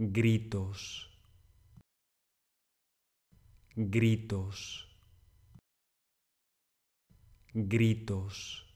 gritos, gritos, gritos.